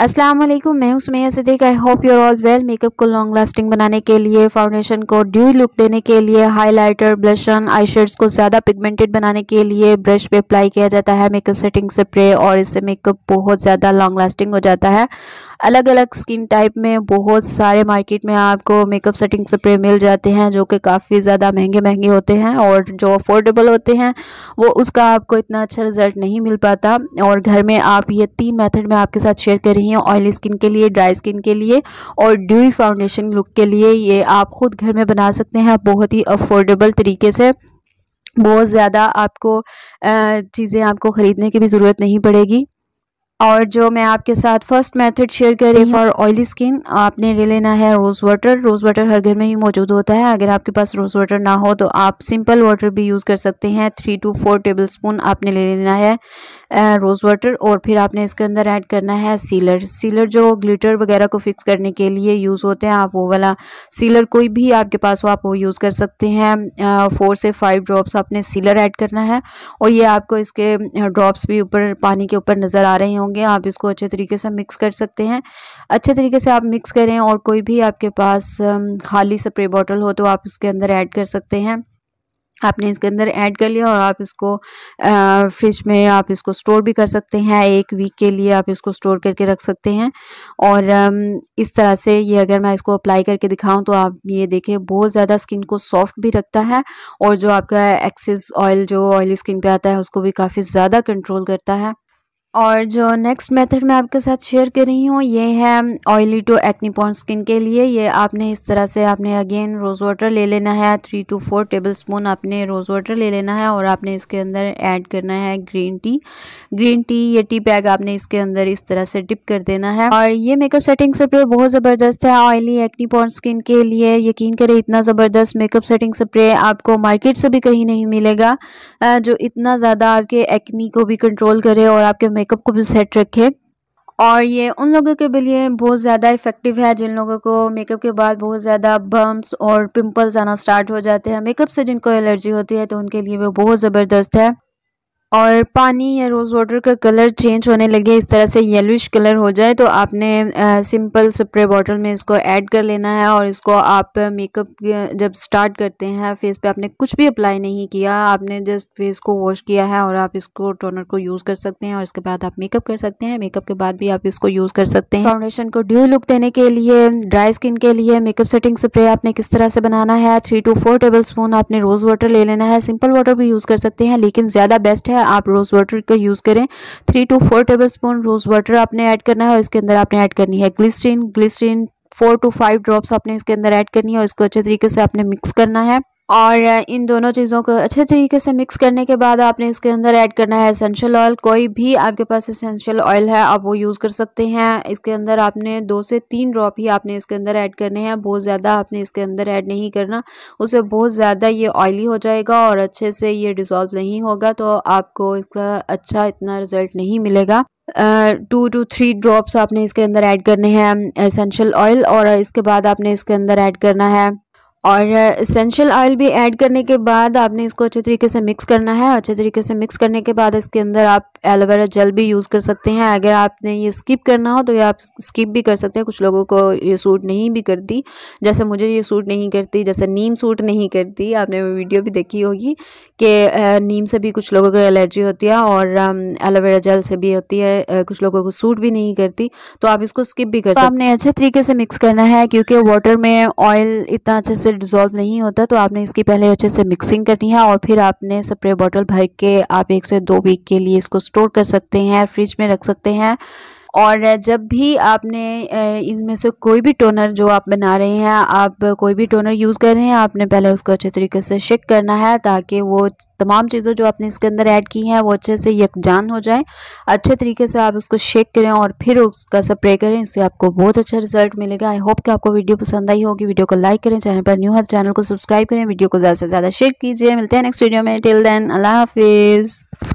अस्सलाम वालेकुम मैं उसमें Siddiq I hope you're all well makeup को लॉन्ग लास्टिंग बनाने के लिए फाउंडेशन को ड्यू लुक देने के लिए हाइलाइटर ब्लशन आई शेड्स को ज़्यादा पिगमेंटेड बनाने के लिए ब्रश पे अप्लाई किया जाता है मेकअप सेटिंग स्प्रे और इससे मेकअप बहुत ज़्यादा लॉन्ग लास्टिंग हो जाता है अलग अलग स्किन टाइप में बहुत सारे मार्केट में आपको मेकअप सेटिंग स्प्रे मिल जाते हैं जो कि काफ़ी ज़्यादा महंगे महंगे होते हैं और जो अफोर्डेबल होते हैं वो उसका आपको इतना अच्छा रिजल्ट नहीं मिल पाता और घर में आप ये तीन मेथड मैं आपके साथ शेयर कर रही हूँ ऑयली स्किन के लिए ड्राई स्किन के लिए और ड्यूई फाउंडेशन लुक के लिए ये आप खुद घर में बना सकते हैं बहुत ही अफोर्डेबल तरीके से बहुत ज़्यादा आपको चीज़ें आपको ख़रीदने की भी ज़रूरत नहीं पड़ेगी और जो मैं आपके साथ फर्स्ट मेथड शेयर कर रही हूँ ऑयली स्किन आपने ले लेना है रोज़ वाटर रोज़ वाटर हर घर में ही मौजूद होता है अगर आपके पास रोज़ वाटर ना हो तो आप सिंपल वाटर भी यूज़ कर सकते हैं three two four tablespoon आपने ले लेना है रोज़ वाटर और फिर आपने इसके अंदर ऐड करना है सीलर सीलर जो ग्लिटर वगैरह को फिक्स करने के लिए यूज़ होते हैं आप वो वाला सीलर कोई भी आपके पास हो आप वो यूज़ कर सकते हैं फोर से फाइव ड्रॉप्स आपने सीलर ऐड करना है और ये आपको इसके ड्रॉप्स भी ऊपर पानी के ऊपर नज़र आ रहे हैं होंगे आप इसको अच्छे तरीके से मिक्स कर सकते हैं अच्छे तरीके से आप मिक्स करें और कोई भी आपके पास खाली स्प्रे बॉटल हो तो आप उसके अंदर ऐड कर सकते हैं आपने इसके अंदर ऐड कर लिया और आप इसको फ्रिज में आप इसको स्टोर भी कर सकते हैं एक वीक के लिए आप इसको स्टोर करके रख सकते हैं और इस तरह से ये अगर मैं इसको अप्लाई करके दिखाऊं तो आप ये देखें बहुत ज़्यादा स्किन को सॉफ्ट भी रखता है और जो आपका एक्सेस ऑयल जो ऑयली स्किन पे आता है उसको भी काफ़ी ज़्यादा कंट्रोल करता है और जो नेक्स्ट मेथड मैं आपके साथ शेयर कर रही हूँ ये है ऑयली टू एक्नीपॉन स्किन के लिए ये आपने इस तरह से आपने अगेन रोज़ वाटर ले लेना है three two four tablespoon आपने रोज़ वाटर ले लेना है और आपने इसके अंदर ऐड करना है ग्रीन टी ग्रीन टी ये टी बैग आपने इसके अंदर इस तरह से डिप कर देना है और ये मेकअप सेटिंग स्प्रे बहुत ज़बरदस्त है ऑयली एक्नीपॉन स्किन के लिए यकीन करें इतना ज़बरदस्त मेकअप सेटिंग स्प्रे आपको मार्केट से भी कहीं नहीं मिलेगा जो इतना ज़्यादा आपके एक्नी को भी कंट्रोल करे और आपके मेकअप को भी सेट रखे और ये उन लोगों के लिए बहुत ज़्यादा इफ़ेक्टिव है जिन लोगों को मेकअप के बाद बहुत ज़्यादा बम्प्स और पिंपल्स आना स्टार्ट हो जाते हैं मेकअप से जिनको एलर्जी होती है तो उनके लिए वो बहुत ज़बरदस्त है और पानी या रोज़ वाटर का कलर चेंज होने लगे इस तरह से येलोइश कलर हो जाए तो आपने सिंपल स्प्रे बॉटल में इसको ऐड कर लेना है और इसको आप मेकअप जब स्टार्ट करते हैं फेस पे आपने कुछ भी अप्लाई नहीं किया आपने जस्ट फेस को वॉश किया है और आप इसको टोनर को यूज़ कर सकते हैं और इसके बाद आप मेकअप कर सकते हैं मेकअप के बाद भी आप इसको यूज़ कर सकते हैं फाउंडेशन को ड्यू लुक देने के लिए ड्राई स्किन के लिए मेकअप सेटिंग स्प्रे आपने किस तरह से बनाना है three two four tablespoon आपने रोज़ वाटर ले लेना है सिंपल वाटर भी यूज़ कर सकते हैं लेकिन ज़्यादा बेस्ट है आप रोज़ वाटर का यूज़ करें three two four tablespoon rose water आपने ऐड करना है और इसके अंदर आपने ऐड करनी है glycerine glycerine four two five drops आपने इसके अंदर ऐड करनी है और इसको अच्छे तरीके से आपने मिक्स करना है और इन दोनों चीज़ों को अच्छे तरीके से मिक्स करने के बाद आपने इसके अंदर ऐड करना है एसेंशियल ऑयल कोई भी आपके पास एसेंशियल ऑयल है आप वो यूज़ कर सकते हैं इसके अंदर आपने दो से तीन ड्रॉप ही आपने इसके अंदर ऐड करने हैं बहुत ज़्यादा आपने इसके अंदर ऐड नहीं करना उससे बहुत ज़्यादा ये ऑयली हो जाएगा और अच्छे से ये डिज़ोल्व नहीं होगा तो आपको इसका अच्छा इतना रिज़ल्ट नहीं मिलेगा टू टू थ्री ड्रॉप्स आपने इसके अंदर ऐड करने हैं एसेंशियल ऑयल और इसके बाद आपने इसके अंदर ऐड करना है और इसेंशियल ऑयल भी ऐड करने के बाद आपने इसको अच्छे तरीके से मिक्स करना है अच्छे तरीके से मिक्स करने के बाद इसके अंदर आप एलोवेरा जेल भी यूज़ कर सकते हैं अगर आपने ये स्किप करना हो तो ये आप स्किप भी कर सकते हैं कुछ लोगों को ये सूट नहीं भी करती जैसे मुझे ये सूट नहीं करती जैसे नीम सूट नहीं करती आपने वीडियो भी देखी होगी कि नीम से भी कुछ लोगों को एलर्जी होती है और एलोवेरा जेल से भी होती है कुछ लोगों को सूट भी नहीं करती तो आप इसको स्किप भी कर तो सकते आपने अच्छे तरीके से मिक्स करना है क्योंकि वाटर में ऑयल इतना अच्छे से डिज़ोल्व नहीं होता तो आपने इसकी पहले अच्छे से मिक्सिंग करनी है और फिर आपने स्प्रे बॉटल भर के आप एक से दो वीक के लिए इसको स्टोर कर सकते हैं फ्रिज में रख सकते हैं और जब भी आपने इनमें से कोई भी टोनर जो आप बना रहे हैं आप कोई भी टोनर यूज़ कर रहे हैं आपने पहले उसको अच्छे तरीके से शेक करना है ताकि वो तमाम चीज़ों जो आपने इसके अंदर ऐड की हैं वो अच्छे से यकजान हो जाए अच्छे तरीके से आप उसको शेक करें और फिर उसका स्प्रे करें इससे आपको बहुत अच्छा रिजल्ट मिलेगा आई होप कि आपको वीडियो पसंद आई होगी वीडियो को लाइक करें चैनल पर न्यू है तो चैनल को सब्सक्राइब करें वीडियो को ज़्यादा से ज़्यादा शेयर कीजिए मिलते हैं नेक्स्ट वीडियो में टिल देन अल्लाह हाफिज़